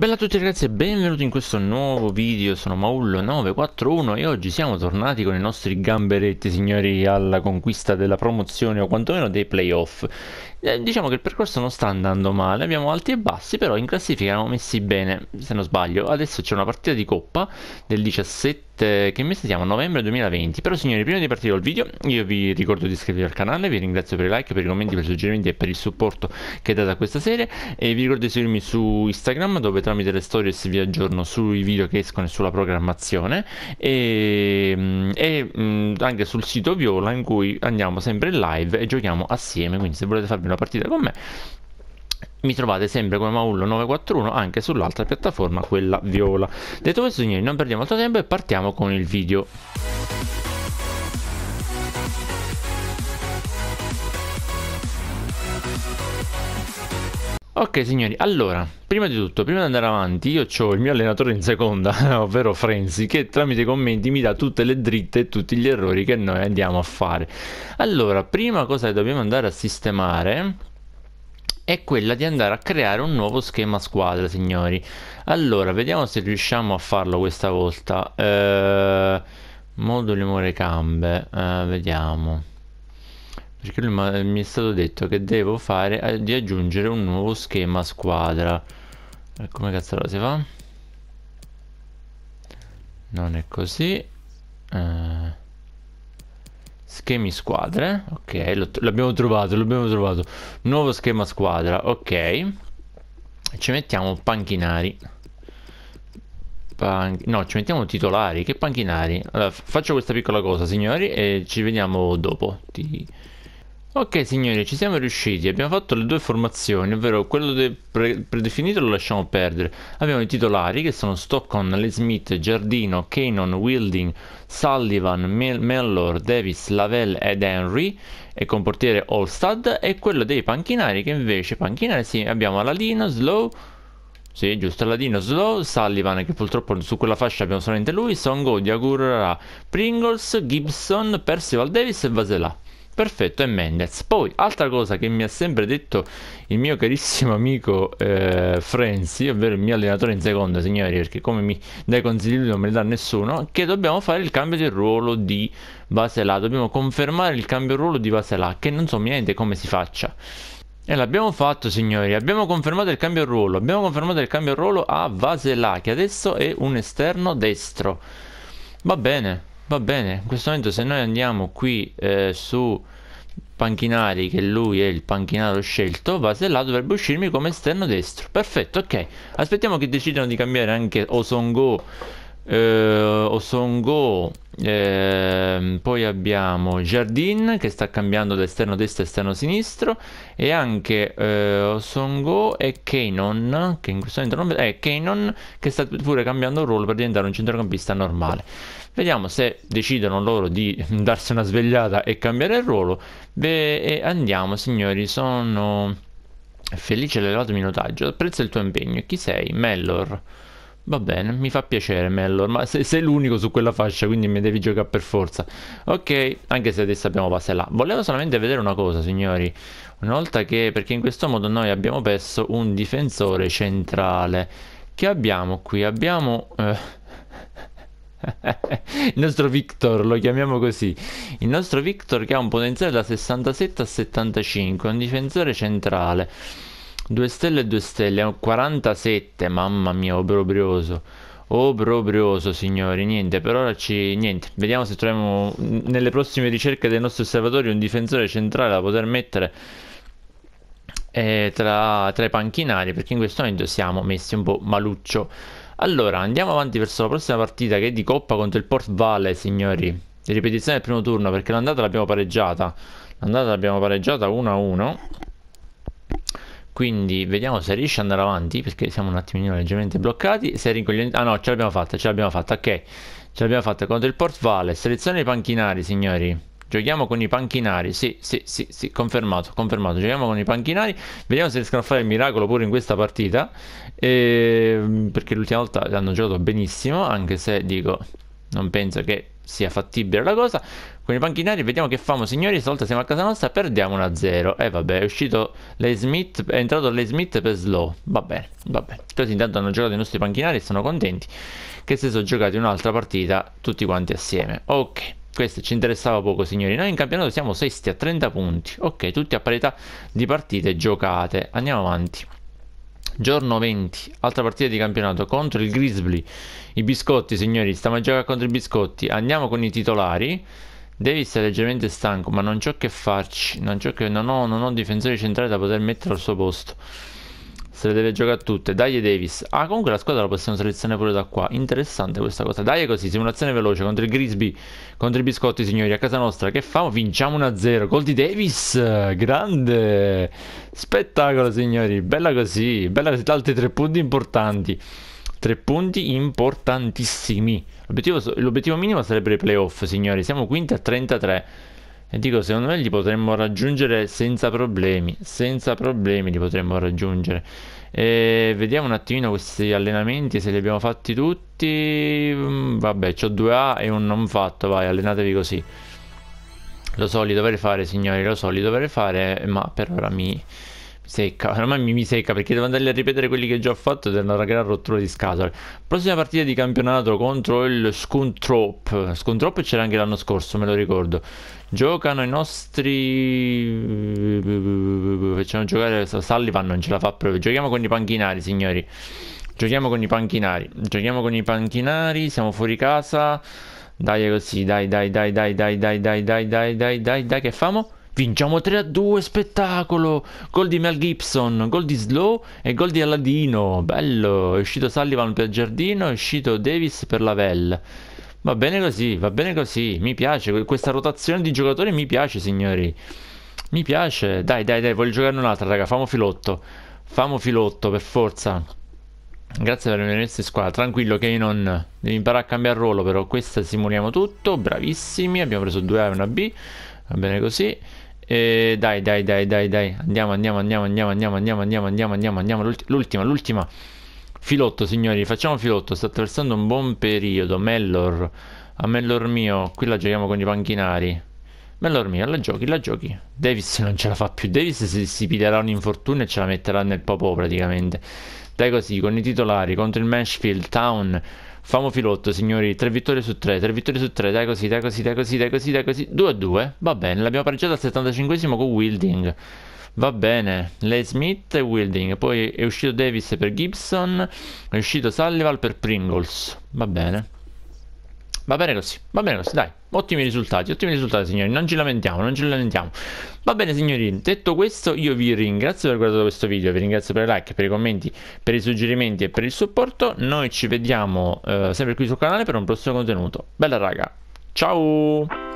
Bella a tutti ragazzi e benvenuti in questo nuovo video, sono Maullo941 e oggi siamo tornati con i nostri gamberetti signori alla conquista della promozione o quantomeno dei playoff eh, diciamo che il percorso non sta andando male, abbiamo alti e bassi, però in classifica eravamo messi bene, se non sbaglio. Adesso c'è una partita di coppa del 17 che mese siamo? Novembre 2020. Però signori, prima di partire dal video, io vi ricordo di iscrivervi al canale, vi ringrazio per i like, per i commenti, per i suggerimenti e per il supporto che date a questa serie e vi ricordo di seguirmi su Instagram dove tramite le stories vi aggiorno sui video che escono e sulla programmazione e, mm, e mm, anche sul sito Viola in cui andiamo sempre in live e giochiamo assieme, quindi se volete farvi una partita con me mi trovate sempre come Maullo 941 anche sull'altra piattaforma, quella viola. Detto questo signori, non perdiamo altro tempo e partiamo con il video. Ok signori, allora, prima di tutto, prima di andare avanti, io ho il mio allenatore in seconda, ovvero Frenzy, che tramite i commenti mi dà tutte le dritte e tutti gli errori che noi andiamo a fare. Allora, prima cosa che dobbiamo andare a sistemare è quella di andare a creare un nuovo schema squadra, signori. Allora, vediamo se riusciamo a farlo questa volta. Eh, moduli more cambe, eh, vediamo perché lui mi è stato detto che devo fare eh, di aggiungere un nuovo schema squadra eh, come cazzo si fa? non è così eh. schemi squadre ok l'abbiamo trovato l'abbiamo trovato nuovo schema squadra ok ci mettiamo panchinari no, ci mettiamo titolari, che panchinari. Allora, faccio questa piccola cosa, signori, e ci vediamo dopo. Ti... Ok signori, ci siamo riusciti, abbiamo fatto le due formazioni, ovvero quello pre predefinito lo lasciamo perdere. Abbiamo i titolari che sono Stockton, Le Smith, Giardino, Canon, Wilding, Sullivan, Mellor, Davis, Lavelle ed Henry e con portiere Allstad e quello dei panchinari che invece, panchinari sì, abbiamo Aladino, Slow, sì, giusto, Aladino, Slow, Sullivan, che purtroppo su quella fascia abbiamo solamente lui, Songo, Diagurra, Pringles, Gibson, Percival Davis e Vasela perfetto è Mendez. Poi, altra cosa che mi ha sempre detto il mio carissimo amico eh, Frenzi, ovvero il mio allenatore in seconda, signori, perché come mi dai consigli non me li dà nessuno, che dobbiamo fare il cambio di ruolo di Vaselà, dobbiamo confermare il cambio di ruolo di Vaselà, che non so niente come si faccia. E l'abbiamo fatto signori, abbiamo confermato il cambio di ruolo, abbiamo confermato il cambio di ruolo a Vaselà, che adesso è un esterno destro. Va bene, va bene in questo momento se noi andiamo qui eh, su panchinari che lui è il panchinaro scelto Vasella dovrebbe uscirmi come esterno destro perfetto ok aspettiamo che decidano di cambiare anche Osongo eh, Osongo eh, poi abbiamo Jardin che sta cambiando da esterno destro a esterno sinistro e anche eh, Osongo e Kanon che in questo momento non vedo, eh, Kanon che sta pure cambiando ruolo per diventare un centrocampista normale. Vediamo se decidono loro di darsi una svegliata e cambiare il ruolo. Beh, e andiamo signori, sono felice dell'elevato minutaggio, apprezzo il tuo impegno. Chi sei? Mellor. Va bene, mi fa piacere Mellor, ma sei, sei l'unico su quella fascia, quindi mi devi giocare per forza. Ok, anche se adesso abbiamo passe là. Volevo solamente vedere una cosa, signori. Una volta che, perché in questo modo noi abbiamo perso un difensore centrale. Che abbiamo qui? Abbiamo... Eh... il nostro Victor, lo chiamiamo così. Il nostro Victor che ha un potenziale da 67 a 75, un difensore centrale. 2 stelle e 2 stelle, 47, eh, mamma mia, obbrobrioso. Oh, obbrobrioso, oh, signori, niente, per ora ci... niente. Vediamo se troviamo nelle prossime ricerche dei nostri osservatori un difensore centrale da poter mettere eh, tra, tra i panchinari, perché in questo momento siamo messi un po' maluccio. Allora, andiamo avanti verso la prossima partita che è di Coppa contro il Port Vale, signori. Ripetizione del primo turno, perché l'andata l'abbiamo pareggiata. L'andata l'abbiamo pareggiata 1-1. Quindi vediamo se riesce ad andare avanti perché siamo un attimino leggermente bloccati. Se rincogliente... Ah no, ce l'abbiamo fatta, ce l'abbiamo fatta, ok. Ce l'abbiamo fatta contro il Port Vale. Selezione i panchinari, signori. Giochiamo con i panchinari, sì, sì, sì, sì, confermato, confermato. Giochiamo con i panchinari, vediamo se riescono a fare il miracolo pure in questa partita. E... Ehm, perché l'ultima volta hanno giocato benissimo, anche se dico, non penso che sia fattibile la cosa con i panchinari vediamo che famo signori stavolta siamo a casa nostra perdiamo 1-0 e eh, vabbè è uscito lei Smith è entrato lei Smith per slow va bene va bene così intanto hanno giocato i nostri panchinari e sono contenti che se sono giocati un'altra partita tutti quanti assieme ok questo ci interessava poco signori noi in campionato siamo sesti a 30 punti ok tutti a parità di partite giocate andiamo avanti giorno 20 altra partita di campionato contro il Grizzly i biscotti signori stiamo a giocare contro i biscotti andiamo con i titolari Davis è leggermente stanco, ma non c'ho che farci. Non, che, non, ho, non ho difensori centrali da poter mettere al suo posto. Se le deve giocare tutte. Dai Davis. Ah, comunque la squadra la possiamo selezionare pure da qua. Interessante questa cosa. Dai così, simulazione veloce contro il Grisby, contro i biscotti, signori, a casa nostra. Che famo? Vinciamo 1-0. Gol di Davis. Grande. Spettacolo, signori. Bella così. Bella così. Altri tre punti importanti. Tre punti importantissimi. L'obiettivo, l'obiettivo minimo sarebbe i playoff, signori. Siamo quinti a 33. E dico, secondo me li potremmo raggiungere senza problemi. Senza problemi li potremmo raggiungere. E vediamo un attimino questi allenamenti, se li abbiamo fatti tutti. Mm, vabbè, ho due a e un non fatto, vai, allenatevi così. Lo so, li dovrei fare, signori, lo so, li dovrei fare, ma per ora mi secca, ormai mi, mi secca perché devo andare a ripetere quelli che già ho fatto ed è una gran rottura di scatole. Prossima partita di campionato contro il Skuntrop. Skuntrop c'era anche l'anno scorso, me lo ricordo. Giocano i nostri... Facciamo giocare... Sullivan non ce la fa proprio. Giochiamo con i panchinari, signori. Giochiamo con i panchinari. Giochiamo con i panchinari, siamo fuori casa. Dai così, dai, dai, dai, dai, dai, dai, dai, dai, dai, dai, dai, dai, dai, che famo? Vinciamo 3 a 2, spettacolo! Gol di Mel Gibson, gol di Slow e gol di Aladino. Bello! È uscito Sullivan per Giardino, è uscito Davis per Lavelle. Va bene così, va bene così. Mi piace, questa rotazione di giocatori mi piace, signori. Mi piace. Dai, dai, dai, voglio giocare un'altra, raga. Famo filotto. Famo filotto, per forza. Grazie per avermi messo in squadra. Tranquillo che io non... Devi imparare a cambiare ruolo, però. Questa simuliamo tutto. Bravissimi. Abbiamo preso 2A e una B. Va bene così. Eh, dai, dai, dai, dai, dai. Andiamo, andiamo, andiamo, andiamo, andiamo, andiamo, andiamo, andiamo, andiamo, andiamo. L'ultima, l'ultima. Filotto, signori, facciamo filotto. Sta attraversando un buon periodo. Mellor. A Mellor mio, qui la giochiamo con i panchinari. Mellor mio, la giochi, la giochi. Davis non ce la fa più. Davis si, si piglierà un infortunio e ce la metterà nel popò praticamente. Dai così, con i titolari contro il Mashfield Town. Famo Filotto, signori, 3 vittorie su 3, 3 vittorie su 3, dai così, dai così, dai così, dai così, dai così, 2 a 2, va bene, l'abbiamo pareggiata al 75esimo con Wilding, va bene, Lei Smith e Wilding, poi è uscito Davis per Gibson, è uscito Sullivan per Pringles, va bene. Va bene così, va bene così, dai. Ottimi risultati, ottimi risultati signori, non ci lamentiamo, non ci lamentiamo. Va bene signori, detto questo io vi ringrazio per aver guardato questo video, vi ringrazio per i like, per i commenti, per i suggerimenti e per il supporto. Noi ci vediamo eh, sempre qui sul canale per un prossimo contenuto. Bella raga, ciao!